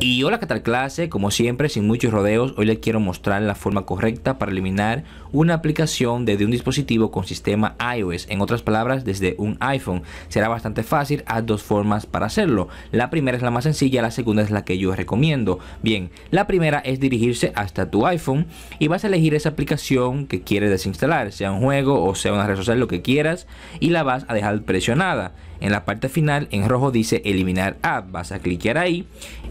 Y hola, que tal clase? Como siempre, sin muchos rodeos, hoy les quiero mostrar la forma correcta para eliminar una aplicación desde un dispositivo con sistema iOS. En otras palabras, desde un iPhone. Será bastante fácil, hay dos formas para hacerlo. La primera es la más sencilla, la segunda es la que yo recomiendo. Bien, la primera es dirigirse hasta tu iPhone y vas a elegir esa aplicación que quieres desinstalar, sea un juego o sea una red social, lo que quieras, y la vas a dejar presionada. En la parte final, en rojo dice eliminar app, vas a cliquear ahí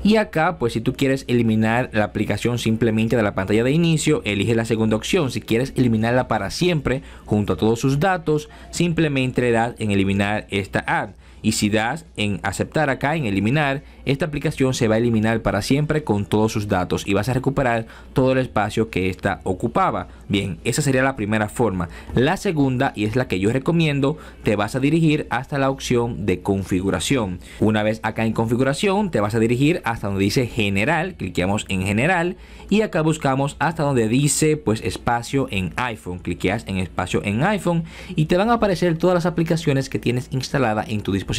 y acá, pues si tú quieres eliminar la aplicación simplemente de la pantalla de inicio, elige la segunda opción. Si quieres eliminarla para siempre, junto a todos sus datos, simplemente le en eliminar esta app y si das en aceptar acá, en eliminar, esta aplicación se va a eliminar para siempre con todos sus datos y vas a recuperar todo el espacio que esta ocupaba. Bien, esa sería la primera forma. La segunda, y es la que yo recomiendo, te vas a dirigir hasta la opción de configuración. Una vez acá en configuración, te vas a dirigir hasta donde dice general, cliqueamos en general y acá buscamos hasta donde dice pues espacio en iPhone, cliqueas en espacio en iPhone y te van a aparecer todas las aplicaciones que tienes instalada en tu dispositivo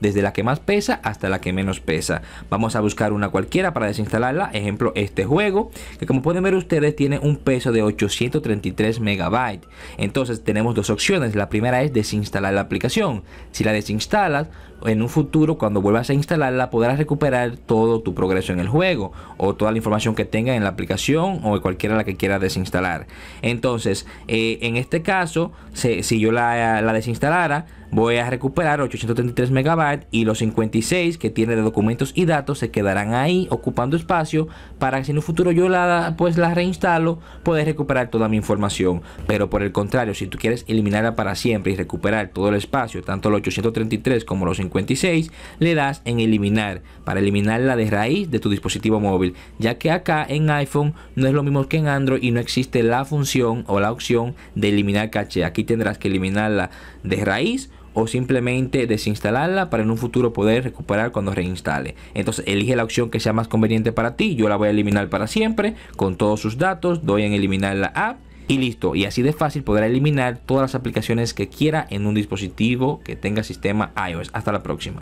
desde la que más pesa hasta la que menos pesa. Vamos a buscar una cualquiera para desinstalarla, ejemplo este juego, que como pueden ver ustedes tiene un peso de 833 megabytes. Entonces tenemos dos opciones, la primera es desinstalar la aplicación. Si la desinstalas, en un futuro cuando vuelvas a instalarla podrás recuperar todo tu progreso en el juego o toda la información que tenga en la aplicación o cualquiera la que quieras desinstalar. Entonces, eh, en este caso, si yo la, la desinstalara, voy a recuperar 833 megabytes y los 56 que tiene de documentos y datos se quedarán ahí ocupando espacio para que si en un futuro yo la, pues la reinstalo, puedes recuperar toda mi información. Pero por el contrario, si tú quieres eliminarla para siempre y recuperar todo el espacio, tanto los 833 como los 56, le das en eliminar para eliminarla de raíz de tu dispositivo móvil, ya que acá en iPhone no es lo mismo que en Android y no existe la función o la opción de eliminar caché. Aquí tendrás que eliminarla de raíz o simplemente desinstalarla para en un futuro poder recuperar cuando reinstale. Entonces elige la opción que sea más conveniente para ti. Yo la voy a eliminar para siempre con todos sus datos. Doy en eliminar la app y listo. Y así de fácil podrá eliminar todas las aplicaciones que quiera en un dispositivo que tenga sistema iOS. Hasta la próxima.